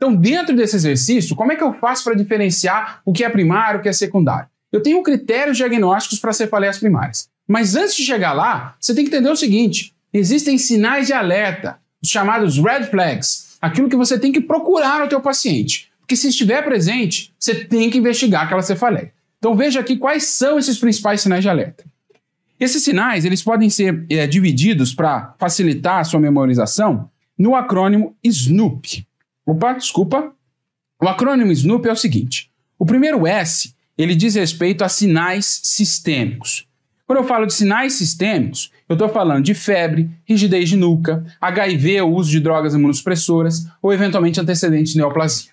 Então, dentro desse exercício, como é que eu faço para diferenciar o que é primário, o que é secundário? Eu tenho critérios diagnósticos para cefaleias primárias. Mas antes de chegar lá, você tem que entender o seguinte: existem sinais de alerta, os chamados red flags, aquilo que você tem que procurar no teu paciente. Porque se estiver presente, você tem que investigar aquela cefaleia. Então veja aqui quais são esses principais sinais de alerta. Esses sinais eles podem ser é, divididos para facilitar a sua memorização no acrônimo SNOOP. Opa, desculpa. O acrônimo Snoop é o seguinte: o primeiro S ele diz respeito a sinais sistêmicos. Quando eu falo de sinais sistêmicos, eu estou falando de febre, rigidez de nuca, HIV ou uso de drogas imunossupressoras ou eventualmente antecedentes de neoplasia.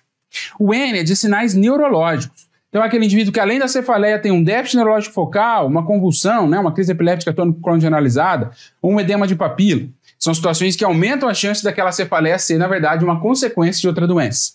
O N é de sinais neurológicos. Então, é aquele indivíduo que, além da cefaleia, tem um déficit neurológico focal, uma convulsão, né, uma crise epiléptica tônico-crônico generalizada, ou um edema de papila. São situações que aumentam a chance daquela cefaleia ser, na verdade, uma consequência de outra doença.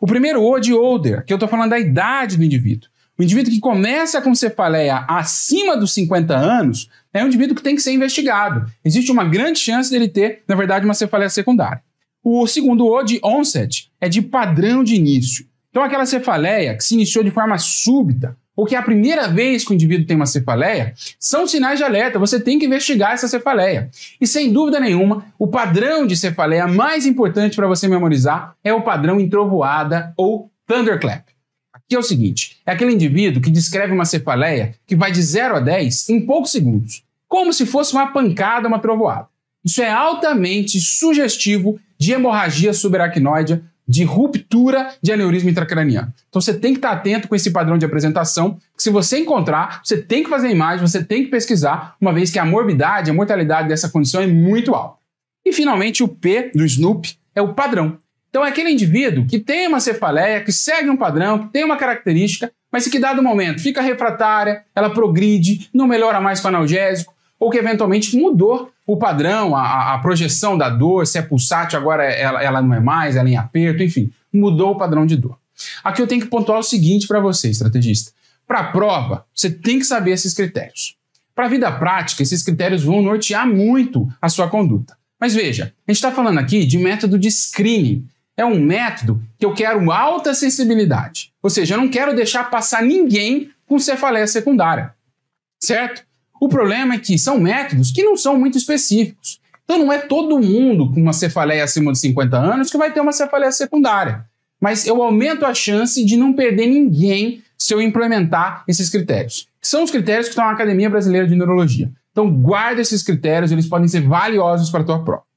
O primeiro O de older, que eu estou falando da idade do indivíduo. O indivíduo que começa com cefaleia acima dos 50 anos é um indivíduo que tem que ser investigado. Existe uma grande chance dele ter, na verdade, uma cefaleia secundária. O segundo O de onset é de padrão de início. Então, aquela cefaleia que se iniciou de forma súbita, porque é a primeira vez que o indivíduo tem uma cefaleia, são sinais de alerta. Você tem que investigar essa cefaleia. E sem dúvida nenhuma, o padrão de cefaleia mais importante para você memorizar é o padrão entrovoada ou thunderclap. Aqui é o seguinte: é aquele indivíduo que descreve uma cefaleia que vai de 0 a 10 em poucos segundos, como se fosse uma pancada, uma trovoada. Isso é altamente sugestivo de hemorragia subaracnoide de ruptura de aneurisma intracraniano. Então você tem que estar atento com esse padrão de apresentação, que se você encontrar, você tem que fazer imagem, você tem que pesquisar, uma vez que a morbidade, a mortalidade dessa condição é muito alta. E finalmente o P do Snoop é o padrão. Então é aquele indivíduo que tem uma cefaleia, que segue um padrão, que tem uma característica, mas que dado momento fica refratária, ela progride, não melhora mais com analgésico, ou que eventualmente mudou o padrão, a, a projeção da dor, se é pulsátil, agora é, ela, ela não é mais, ela é em aperto, enfim, mudou o padrão de dor. Aqui eu tenho que pontuar o seguinte para você, estrategista. Para a prova, você tem que saber esses critérios. Para a vida prática, esses critérios vão nortear muito a sua conduta. Mas veja, a gente está falando aqui de método de screening. É um método que eu quero alta sensibilidade. Ou seja, eu não quero deixar passar ninguém com cefaleia secundária. Certo? O problema é que são métodos que não são muito específicos. Então não é todo mundo com uma cefaleia acima de 50 anos que vai ter uma cefaleia secundária. Mas eu aumento a chance de não perder ninguém se eu implementar esses critérios. São os critérios que estão na Academia Brasileira de Neurologia. Então guarda esses critérios, eles podem ser valiosos para a tua prova.